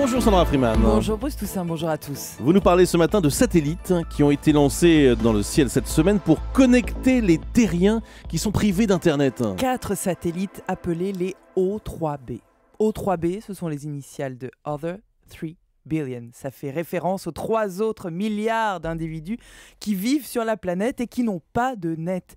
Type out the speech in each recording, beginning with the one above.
Bonjour Sandra Freeman. Bonjour Bruce Toussaint, bonjour à tous. Vous nous parlez ce matin de satellites qui ont été lancés dans le ciel cette semaine pour connecter les terriens qui sont privés d'Internet. Quatre satellites appelés les O3B. O3B, ce sont les initiales de Other 3 Billion. Ça fait référence aux trois autres milliards d'individus qui vivent sur la planète et qui n'ont pas de net.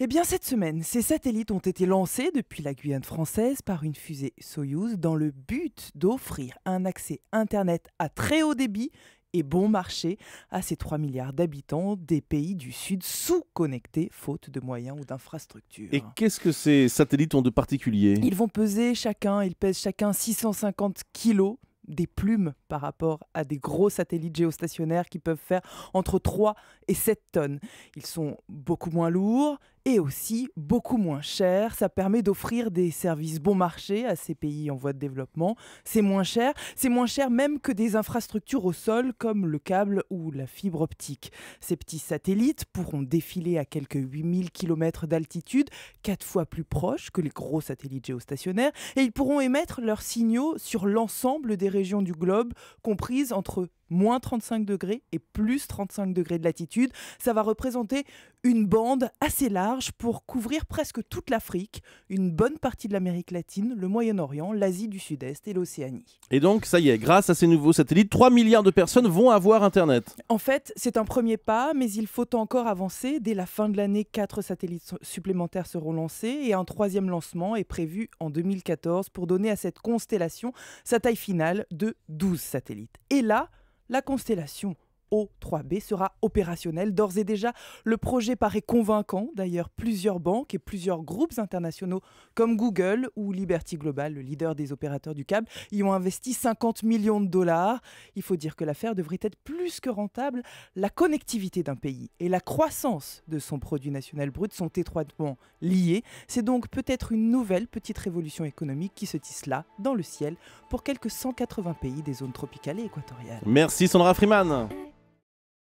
Eh bien, cette semaine, ces satellites ont été lancés depuis la Guyane française par une fusée Soyouz dans le but d'offrir un accès Internet à très haut débit et bon marché à ces 3 milliards d'habitants des pays du Sud sous-connectés faute de moyens ou d'infrastructures. Et qu'est-ce que ces satellites ont de particulier Ils vont peser chacun, ils pèsent chacun 650 kilos des plumes par rapport à des gros satellites géostationnaires qui peuvent faire entre 3 et 7 tonnes. Ils sont beaucoup moins lourds et aussi beaucoup moins chers. Ça permet d'offrir des services bon marché à ces pays en voie de développement. C'est moins cher, c'est moins cher même que des infrastructures au sol comme le câble ou la fibre optique. Ces petits satellites pourront défiler à quelques 8000 km d'altitude, quatre fois plus proches que les gros satellites géostationnaires, et ils pourront émettre leurs signaux sur l'ensemble des régions du globe comprise entre moins 35 degrés et plus 35 degrés de latitude. Ça va représenter une bande assez large pour couvrir presque toute l'Afrique, une bonne partie de l'Amérique latine, le Moyen-Orient, l'Asie du Sud-Est et l'Océanie. Et donc, ça y est, grâce à ces nouveaux satellites, 3 milliards de personnes vont avoir Internet. En fait, c'est un premier pas, mais il faut encore avancer. Dès la fin de l'année, 4 satellites supplémentaires seront lancés et un troisième lancement est prévu en 2014 pour donner à cette constellation sa taille finale de 12 satellites. Et là, la constellation O3B sera opérationnel. D'ores et déjà, le projet paraît convaincant. D'ailleurs, plusieurs banques et plusieurs groupes internationaux comme Google ou Liberty Global, le leader des opérateurs du câble, y ont investi 50 millions de dollars. Il faut dire que l'affaire devrait être plus que rentable. La connectivité d'un pays et la croissance de son produit national brut sont étroitement liées. C'est donc peut-être une nouvelle petite révolution économique qui se tisse là, dans le ciel, pour quelques 180 pays des zones tropicales et équatoriales. Merci Sandra Freeman.